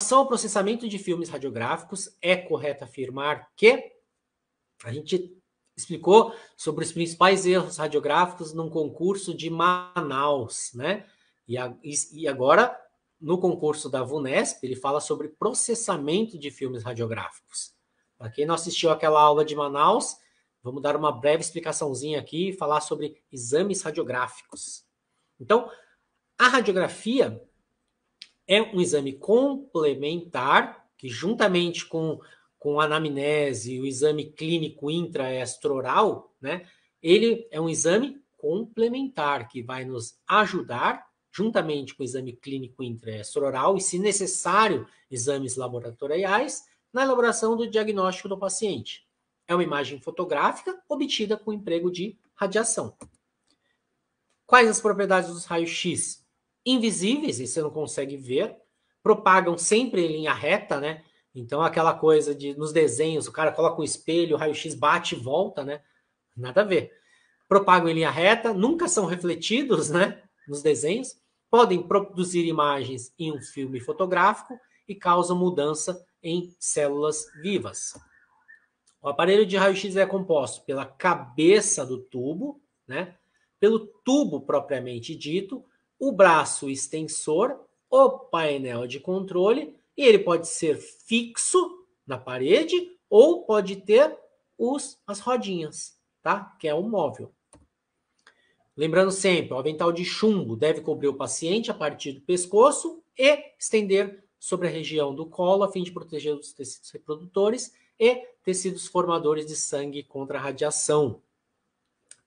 relação ao processamento de filmes radiográficos, é correto afirmar que a gente explicou sobre os principais erros radiográficos num concurso de Manaus, né? E, a, e agora, no concurso da VUNESP, ele fala sobre processamento de filmes radiográficos. Para quem não assistiu aquela aula de Manaus, vamos dar uma breve explicaçãozinha aqui e falar sobre exames radiográficos. Então, a radiografia é um exame complementar, que juntamente com, com a anamnese, o exame clínico intraestroral, né, ele é um exame complementar que vai nos ajudar, juntamente com o exame clínico intraestroral e, se necessário, exames laboratoriais, na elaboração do diagnóstico do paciente. É uma imagem fotográfica obtida com emprego de radiação. Quais as propriedades dos raios-x? invisíveis e você não consegue ver, propagam sempre em linha reta, né? Então aquela coisa de nos desenhos, o cara coloca um espelho, o raio-x bate e volta, né? Nada a ver. Propagam em linha reta, nunca são refletidos, né, nos desenhos, podem produzir imagens em um filme fotográfico e causam mudança em células vivas. O aparelho de raio-x é composto pela cabeça do tubo, né, pelo tubo propriamente dito, o braço extensor, o painel de controle, e ele pode ser fixo na parede ou pode ter os, as rodinhas, tá? Que é o móvel. Lembrando sempre, o avental de chumbo deve cobrir o paciente a partir do pescoço e estender sobre a região do colo a fim de proteger os tecidos reprodutores e tecidos formadores de sangue contra a radiação.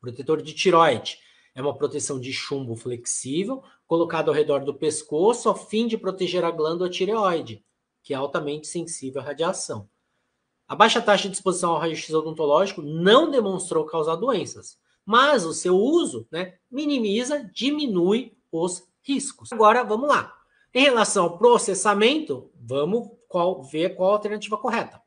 Protetor de tiroide é uma proteção de chumbo flexível, colocada ao redor do pescoço, a fim de proteger a glândula tireoide, que é altamente sensível à radiação. A baixa taxa de exposição ao raio-x odontológico não demonstrou causar doenças, mas o seu uso né, minimiza, diminui os riscos. Agora, vamos lá. Em relação ao processamento, vamos qual, ver qual a alternativa correta.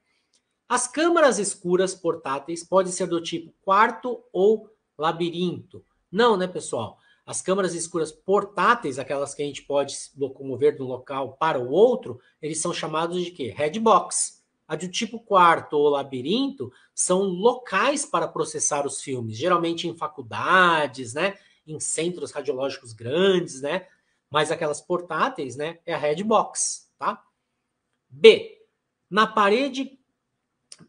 As câmaras escuras portáteis podem ser do tipo quarto ou labirinto. Não, né, pessoal? As câmaras escuras portáteis, aquelas que a gente pode locomover de um local para o outro, eles são chamados de quê? Headbox. A do tipo quarto ou labirinto são locais para processar os filmes, geralmente em faculdades, né? Em centros radiológicos grandes, né? Mas aquelas portáteis, né? É a headbox, tá? B. Na parede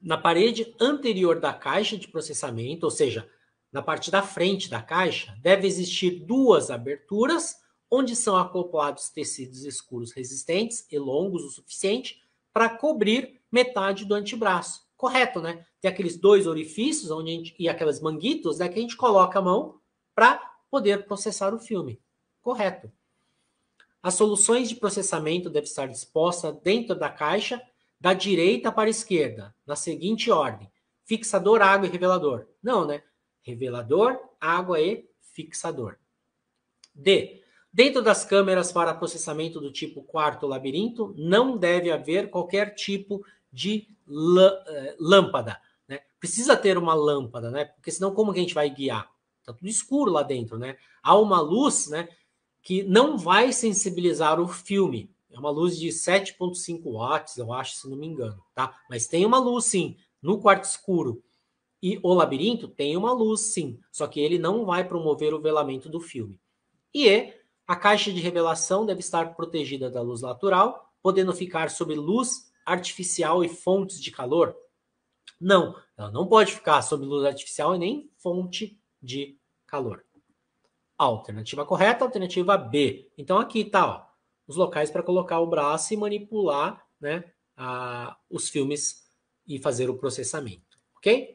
na parede anterior da caixa de processamento, ou seja, na parte da frente da caixa, deve existir duas aberturas onde são acoplados tecidos escuros resistentes e longos o suficiente para cobrir metade do antebraço. Correto, né? Tem aqueles dois orifícios onde gente, e aquelas manguitos né, que a gente coloca a mão para poder processar o filme. Correto. As soluções de processamento devem estar dispostas dentro da caixa, da direita para a esquerda, na seguinte ordem: fixador, água e revelador. Não, né? revelador, água e fixador. D. Dentro das câmeras para processamento do tipo quarto labirinto, não deve haver qualquer tipo de eh, lâmpada. Né? Precisa ter uma lâmpada, né? Porque senão como que a gente vai guiar? Tá tudo escuro lá dentro, né? Há uma luz, né? Que não vai sensibilizar o filme. É uma luz de 7,5 watts, eu acho, se não me engano, tá? Mas tem uma luz, sim, no quarto escuro. E o labirinto tem uma luz, sim, só que ele não vai promover o velamento do filme. E a caixa de revelação deve estar protegida da luz natural, podendo ficar sob luz artificial e fontes de calor? Não, ela não pode ficar sob luz artificial e nem fonte de calor. Alternativa correta, alternativa B. Então aqui está os locais para colocar o braço e manipular, né, a, os filmes e fazer o processamento, ok?